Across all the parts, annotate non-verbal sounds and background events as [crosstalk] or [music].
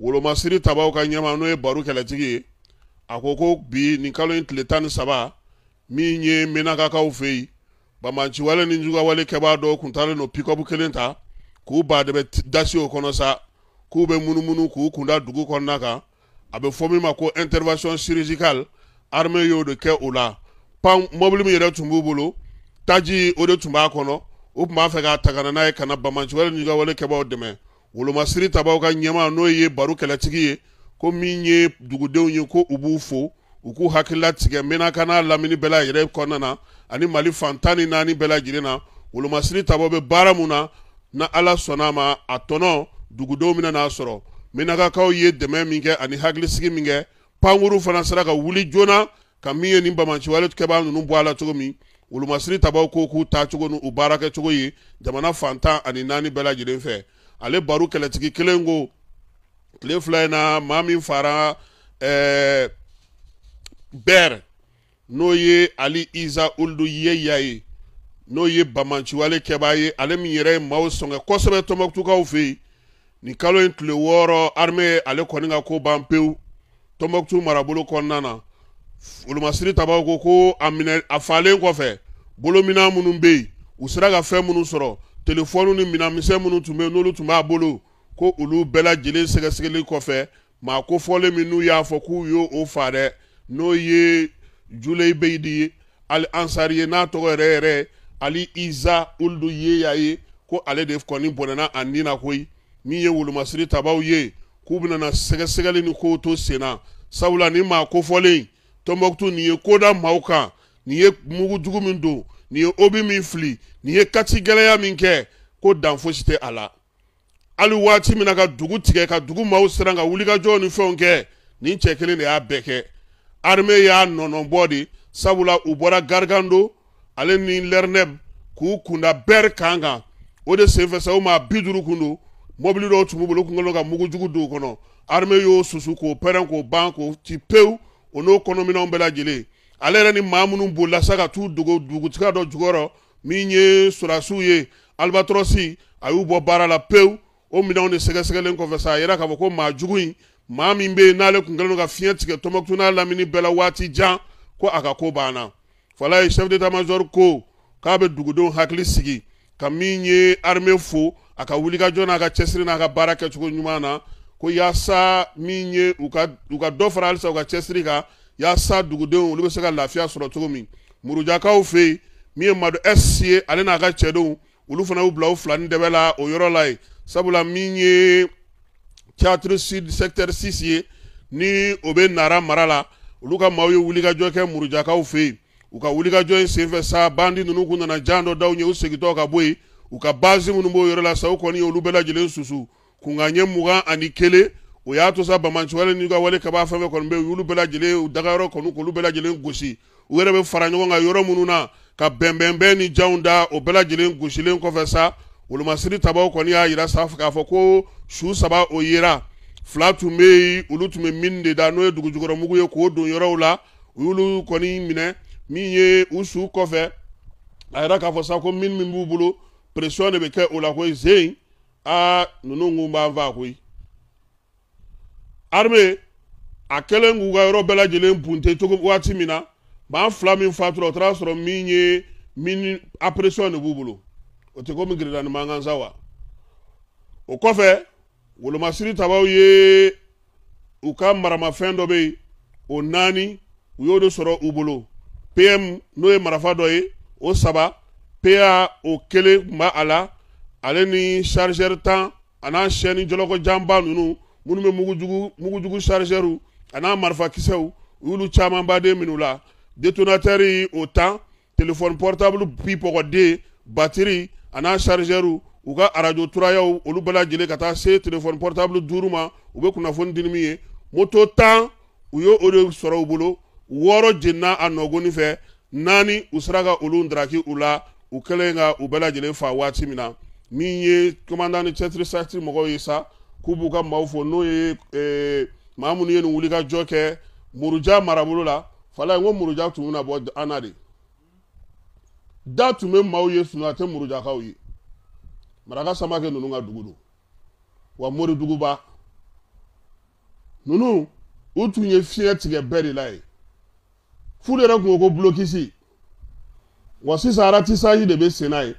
wolomasiri tabaw ka ɲɛma n'o ye baro kɛlɛtigi ye a ko ko bi nin kalo in tile tan ni saba min ye menakakaw fɛ yen bamanciwale ni jugawale kɛbaa dɔw tun taalen don pikɔpu kelen ta k'u ba de bɛ dasi o kɔnɔ sa k'u bɛ munumunu k'u kunda dugu kɔnɔna kan a bɛ fɔ min ma ko intervention chirurgicale armée y'o de kɛ o la pan mɔbili min yɛrɛ tun b'u bolo taji o de tun b'a kɔnɔ u tun b'a fɛ k'a ta ka na n'a ye ka na bamanciwale ni jugawale kɛbaaw dɛmɛ wolomasiri tabaw ka ɲɛma n'o ye baro kɛlɛtigi ye ko min ye dugudenw ye ko u b'u fo u k'u hakilila tigɛ mena ka n'a lamini bɛɛ layɛrɛ kɔnɔna na ani mali fantan ni naani bɛɛ lajelen na wolomasiri tabaw be baara mun na na ala sɔnna ma a tɔnɔ dugudenw bena n'a sɔrɔ menakakaw ye dɛmɛ min kɛ ani hakilisigi min kɛ pankuru fana sera ka wuli joona ka min ye ni bamaciwale kɛba nunu bɔ a la cogo min wolomasiri tabaw ko k'u taa cogo ni u baarakɛcogo ye jamana fantan ani naani bɛɛ lajelen fɛ ale baro kɛlɛtigi kelen ko tile fila in na maa min fara ɛɛ bɛrɛ n'o ye ali iza oludu yeya ye n'o ye bamanciwale kɛbaa ye ale min yɛrɛ ye maaw sɔngɛ kosɛbɛ tɔnbɔkutukaw fɛ yen nin kalo in tile wɔɔrɔ arime ale kɔni ka ko ban pewu tɔnbɔkutu marabolo kɔnɔna na olomasiri tabaw ko ko a minɛ a falen kɔfɛ bolomina minnu bɛ yen u sera ka fɛn minnu sɔrɔ telefɔni ni minɛnmisɛn minnu tun bɛ yen n'olu tun b'a bolo ko olu bɛɛ lajɛlen sɛgɛsɛgɛli kɔfɛ maa kofɔlen min n'u y'a fɔ k'u y'o o fa dɛ n'o ye julei beyidi ye ali ansari ye n'a tɔgɔ yɛrɛ yɛrɛ ali iza uludu yeya ye ko ale de kɔni bɔnɛna a nin na koyi min ye wolomasiri tabaw ye k'u benana sɛgɛsɛgɛli ni kow to sen na sabula nin maa kofɔlen tɔnbɔkutu nin ye koda maw kan nin ye mugujugu min don nin ye obi min fili nin ye kati gɛlɛya min kɛ ko dan fosi tɛ a la hali waati min na ka dugu tigɛ ka dugu maaw siran ka wulikajɔ ni fɛnw kɛ nin cɛ kelen de y'a bɛɛ kɛ arime y'a nɔnɔbɔ de sabula u bɔra garigando ale ni lɛrinɛb k'u kunda bɛri kan kan o de senfɛ sa o maa bi duuru kun don mɔbili dɔw tun b'u bolo kun kɛlen ka mugujugu don o kɔnɔ arime y'o susu k'o pɛrɛn k'o ban k'o ci pewu o n'o kɔnɔminɛnw bɛɛ lajɛlen ale yɛrɛ ni maa minnu bolila sa ka t'u dogo dugutigiya dɔ jukɔrɔ min ye sɔrasiw ye albatrosi a y'u bɔ baara la pewu o minɛnw de sɛgɛsɛgɛlen kɔfɛ sa a yɛrɛ k'a fɔ ko maa jugu in maa min bɛ yen n'ale tun kɛlen don ka fiɲɛ tigɛ tɔnbɔkutu n'a lamini bɛɛ la waati jan ko a ka ko banna fala ye chef d'état major ko k'a bɛ dugudenw hakili sigi ka min ye armée fo a ka wulikajɔ n'a ka cɛsiri n'a ka baara kɛcogo ɲuman na ko yaasa min ye u ka dɔ fara halisa u ka cɛsiri kan yaasa dugudenw olu bɛ se ka lafiya sɔrɔ cogo min murujakaw fɛ yen min ye madu ɛsi ye ale n'a ka cɛdenw olu fana y'u bila o filani dɛbɛ la o yɔrɔ la yen sabula min ye théâtre sud secteur six ye ni o bɛ nara mara la olu ka maaw ye wulikajɔ kɛ murujakaw fɛ yen u ka wulikajɔ in senfɛ sa bandi ninnu tun nana jan dɔ d'aw ye u segintɔ ka bɔ yen u ka base minnu b'o yɔrɔ la sa u kɔni ye olu bɛɛ lajɛlen susu kunkan ɲɛ mugan ani kelen o y'a to sa bamanci wale n'i ka wale kaba fɛn fɛn kɔni bɛ yen olu bɛɛ lajɛlen u dagayɔrɔ kɔni k'olu bɛɛ lajɛlen gosi u yɛrɛ bɛ fara ɲɔgɔn kan yɔrɔ minnu na ka bɛnbɛnbɛn ni janw da o bɛɛ lajɛlen gosilen kɔfɛ sa wolomasiri tabaw kɔni y'a yira sa k'a fɔ ko su saba o yera fila tun bɛ yen olu tun bɛ min de da n'o ye dugujukɔrɔ ye k'o don yɔrɔw la u y'olu kɔni minɛ min ye u su kɔfɛ a yɛrɛ k'a fɔ sa ko min min b'u bolo pression de bɛ kɛ o la ko zen aa ninnu kun b'an faa koyi Arme, a kɛlen k'u ka yɔrɔ bɛɛ lajɛlen punte cogo waati min na maa fila min fatura o taara sɔrɔ min ye min appréciation de b'u bolo o tɛ komi gereda mankan sa wa o kɔfɛ wolomasiri tabaw ye u ka maramafɛn dɔ bɛ yen o naani u y'o de sɔrɔ u bolo pm n'o ye marafa dɔ ye o saba pa o kelen tun b'a a la ale ni chargeur tan a n'a sɛ ni jɔlɔkɔjanba ninnu minnu bɛ mugujugu mugujugu chargeur a n'a marifakisɛw u y'olu caman baden minɛ u la détonateur o tan téléphone portable pipɔgɔden batiri a n'a chargeur u ka arajo turayaw olu bɛɛ lajɛlen ka taa se téléphone portable duuru ma u bɛ kunnafoni di ni min ye moto tan u y'o o de sɔrɔ u bolo wɔɔrɔ jenina a nɔgɔnni fɛ naani u sera ka olu ndaraki u la u kɛlen ka u bɛɛ lajɛlen fa waati min na min ye commandant ni cɛtirisati mɔgɔw ye sa. k'u b'u ka maaw fo n'o ye eh, maa minnu ye nin wulikajɔ kɛ muruja marabolo la fala ye e. ko muruja tun bɛna bɔ an na de da tun bɛ maaw ye sinɔn a tɛ murujakaw ye maraka samakɛ ninnu ka dugu don wa moriduguba ninnu u tun ye fiɲɛ tigɛ bɛɛ de la ye fulu yɛrɛ tun ko ko bulokisi wa sisan aratisazi de bɛ sen na ye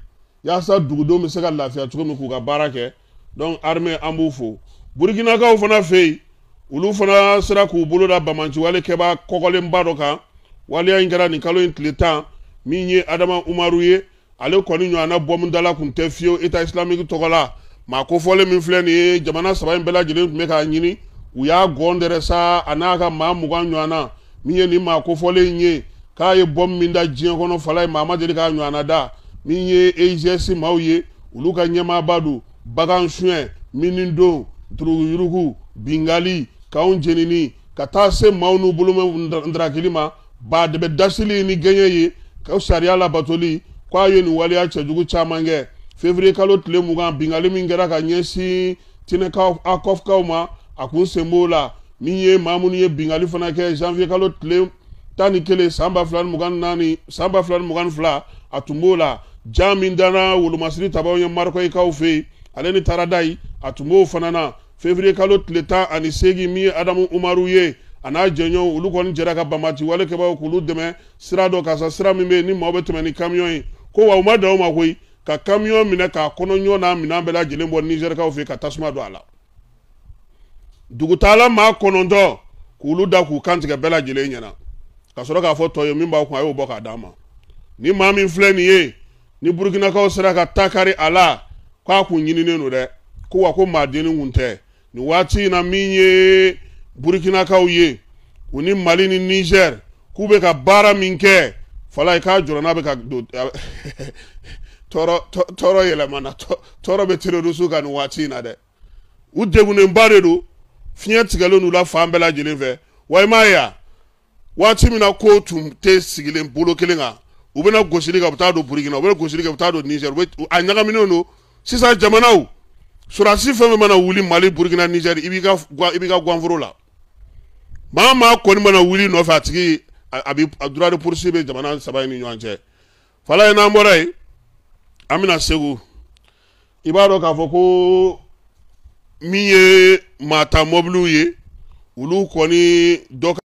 yaasa dugudenw bɛ se ka lafiya cogo min k'u ka baara kɛ donc armée an b'u fo burukinakaw fana fɛ yen olu fana sera k'u boloda bamanci wale kɛba kɔgɔlenba dɔ kan waleya in kɛra nin kalo in tile tan min ye adama umaru ye ale kɔni ɲɔgɔnna bɔmudala tun tɛ fiyewu eta islamique tɔgɔ la maa kofɔlen min filɛ nin ye jamana saba in bɛɛ lajɛlen tun bɛ k'a ɲini u y'a gɔn dɛrɛ sa a n'a ka maa mugan ɲɔgɔnna min ye nin maa kofɔlen ye k'a ye bɔmu min da diɲɛ kɔnɔ fala ye maa ma deli k'a ɲɔgɔnna da min ye ezs maaw ye olu ka ɲɛmaaba don bagan suɲɛ minindo turuguyurugu bingali k'anw jenini ka taa se maaw n'u bolomɛ ndarakili ma baadɛbɛ dasili ni gɛɲɛ ye ka sariya labatoli ko ye nin waleya cɛjugu caaman kɛ fevriye kalo tile mugan bingali min kɛra ka ɲɛsin tinɛkaw akɔfkaw ma a kun sen b'o la min ye maa minnu ye bingali fana kɛ janviye kalo tile tan ni kelen san ba fila ni mugan ni naani san ba fila ni mugan ni fila a tun b'o la ja min dara wolomasiri tabaw ye marikɔyikaw fɛ yen ale ni tarada yi a tun b'o fana na fevriye kalo tile tan ani seegin min ye adamu umaru ye a n'a jɛɲɔgɔnw olu kɔni jɛra ka banbati wale kɛbaaw k'olu dɛmɛ sira dɔ kan sira min bɛ yen ni maaw bɛ tɛmɛ ni kamiyɔn ye ko wa u ma dan o ma koyi ka kamiyɔn minɛ k'a kɔnɔɲɔn n'a minɛn bɛɛ lajɛlen bɔ nizɛrikaw fɛ ka tasuma don a la dugutaala maa kɔnɔntɔn k'olu da k'u kantigɛ bɛɛ lajɛlen ɲɛna ka sɔrɔ k'a fɔ tɔ ye min b'a kun a y'o bɔ k'a d'a ma ni maa min filɛ nin ye ni burukinakaw sera ka takari a la kwa a kun ɲininen don ko wa ko maadennin kun tɛ nin waati na minye ye burukinakaw ye u mali ni niger kube ka bara minke fala k'a jura n'a be ka don [laughs] toro tɔɔrɔ yɛlɛmana tɔɔrɔ bɛ terroristes kan nin waati in na dɛ u degunenba de don fiɲɛ tigɛlen n'u la fan la lajɛlen fɛ wa i m'a ye a waati min na kow tun tɛ sigilen bolo kelen kan u bɛna gosili kɛ u bɛ taa don burukina u niger u bɛ a sisan jamanaw sɔrɔsi fɛn fɛn mana wuli mali burukina nizɛri i b'i ka i b'i ka guwanforo la maa maa kɔni mana wuli nɔfɛ a tigi a bi a droit de poursuite bɛ jamana saba in ni ɲɔgɔn cɛ fala in n'an bɔra yen an bɛna segu i b'a dɔn k'a fɔ ko min ye maa ta mɔbiliw ye olu kɔni dɔ ka.